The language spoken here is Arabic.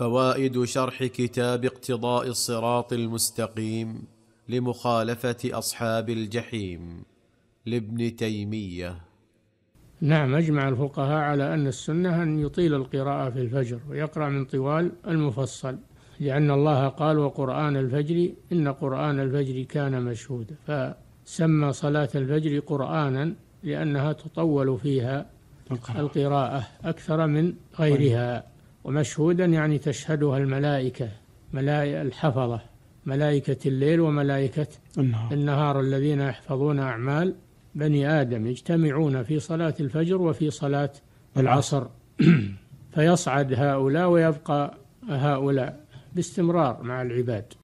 فوائد شرح كتاب اقتضاء الصراط المستقيم لمخالفه اصحاب الجحيم لابن تيميه نعم اجمع الفقهاء على ان السنه ان يطيل القراءه في الفجر ويقرا من طوال المفصل لان الله قال وقران الفجر ان قران الفجر كان مشهودا فسمى صلاه الفجر قرانا لانها تطول فيها القراءه اكثر من غيرها ومشهودا يعني تشهدها الملائكة ملائكة الحفظة ملائكة الليل وملائكة النهار, النهار الذين يحفظون أعمال بني آدم يجتمعون في صلاة الفجر وفي صلاة العصر فيصعد هؤلاء ويبقى هؤلاء باستمرار مع العباد